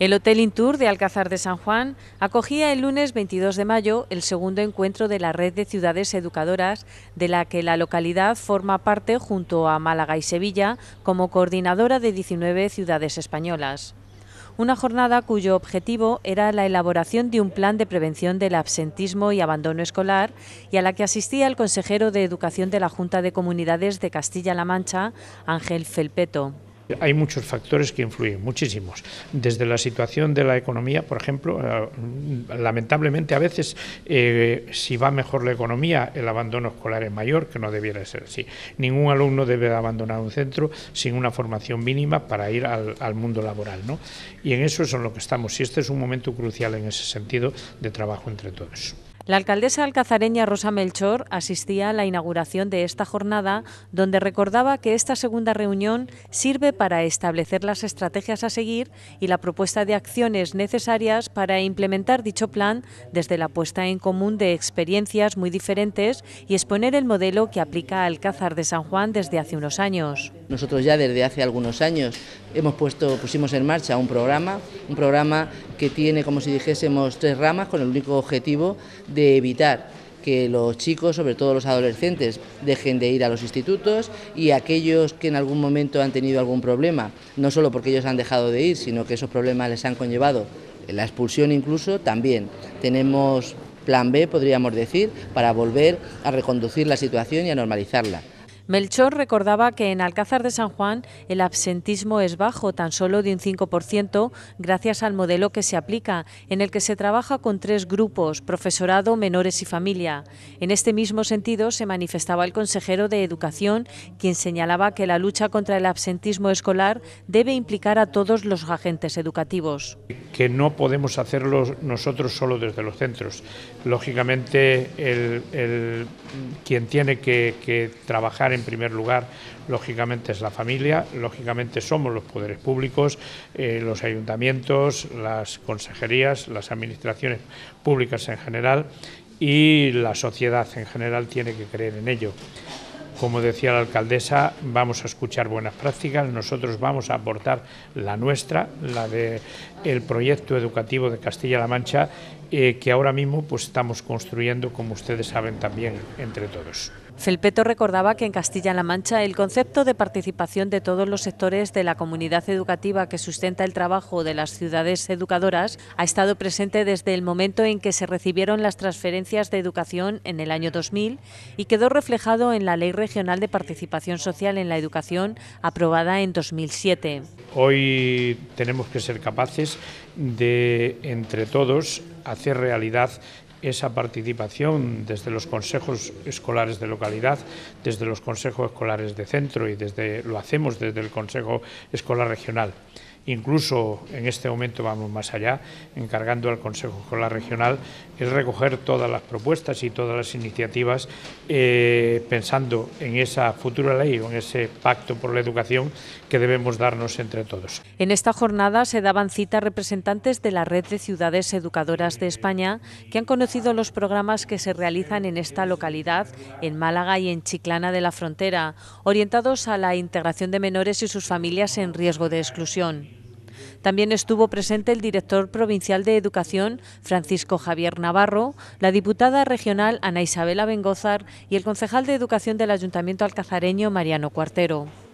El Hotel Intur de Alcázar de San Juan acogía el lunes 22 de mayo el segundo encuentro de la red de ciudades educadoras, de la que la localidad forma parte junto a Málaga y Sevilla como coordinadora de 19 ciudades españolas. Una jornada cuyo objetivo era la elaboración de un plan de prevención del absentismo y abandono escolar y a la que asistía el consejero de Educación de la Junta de Comunidades de Castilla-La Mancha, Ángel Felpeto. Hay muchos factores que influyen, muchísimos. Desde la situación de la economía, por ejemplo, eh, lamentablemente a veces eh, si va mejor la economía, el abandono escolar es mayor, que no debiera ser así. Ningún alumno debe abandonar un centro sin una formación mínima para ir al, mundo laboral. ¿no? Y en eso es en lo que estamos. Y este es un momento crucial en ese sentido de trabajo entre todos. La alcaldesa alcazareña Rosa Melchor asistía a la inauguración de esta jornada, donde recordaba que esta segunda reunión sirve para establecer las estrategias a seguir y la propuesta de acciones necesarias para implementar dicho plan desde la puesta en común de experiencias muy diferentes y exponer el modelo que aplica Alcázar de San Juan desde hace unos años. Nosotros ya desde hace algunos años hemos puesto, pusimos en marcha un programa, un programa que tiene, como si dijésemos, tres ramas con el único objetivo de de evitar que los chicos, sobre todo los adolescentes, dejen de ir a los institutos y aquellos que en algún momento han tenido algún problema, no solo porque ellos han dejado de ir, sino que esos problemas les han conllevado la expulsión incluso, también tenemos plan B, podríamos decir, para volver a reconducir la situación y a normalizarla. Melchor recordaba que en Alcázar de San Juan el absentismo es bajo, tan solo de un 5%, gracias al modelo que se aplica, en el que se trabaja con tres grupos, profesorado, menores y familia. En este mismo sentido se manifestaba el consejero de Educación, quien señalaba que la lucha contra el absentismo escolar debe implicar a todos los agentes educativos que no podemos hacerlo nosotros solo desde los centros. Lógicamente, quien tiene que, trabajar en primer lugar, lógicamente es la familia, lógicamente somos los poderes públicos, eh, los ayuntamientos, las consejerías, las administraciones públicas en general y la sociedad en general tiene que creer en ello. Como decía la alcaldesa, vamos a escuchar buenas prácticas, nosotros vamos a aportar la nuestra, la del proyecto educativo de Castilla-La Mancha, eh, que ahora mismo pues, estamos construyendo, como ustedes saben también, entre todos. Felpeto recordaba que en Castilla-La Mancha el concepto de participación de todos los sectores de la comunidad educativa que sustenta el trabajo de las ciudades educadoras ha estado presente desde el momento en que se recibieron las transferencias de educación en el año 2000 y quedó reflejado en la Ley Regional de Participación Social en la Educación aprobada en 2007. Hoy tenemos que ser capaces de, entre todos, hacer realidad esa participación desde los consejos escolares de localidad, desde los consejos escolares de centro y desde lo hacemos desde el Consejo Escolar Regional incluso en este momento vamos más allá, encargando al Consejo Escolar Regional, es recoger todas las propuestas y todas las iniciativas eh, pensando en esa futura ley o en ese pacto por la educación que debemos darnos entre todos. En esta jornada se daban cita representantes de la red de ciudades educadoras de España que han conocido los programas que se realizan en esta localidad, en Málaga y en Chiclana de la Frontera, orientados a la integración de menores y sus familias en riesgo de exclusión. También estuvo presente el director provincial de Educación, Francisco Javier Navarro, la diputada regional Ana Isabela Bengozar y el concejal de Educación del Ayuntamiento alcazareño, Mariano Cuartero.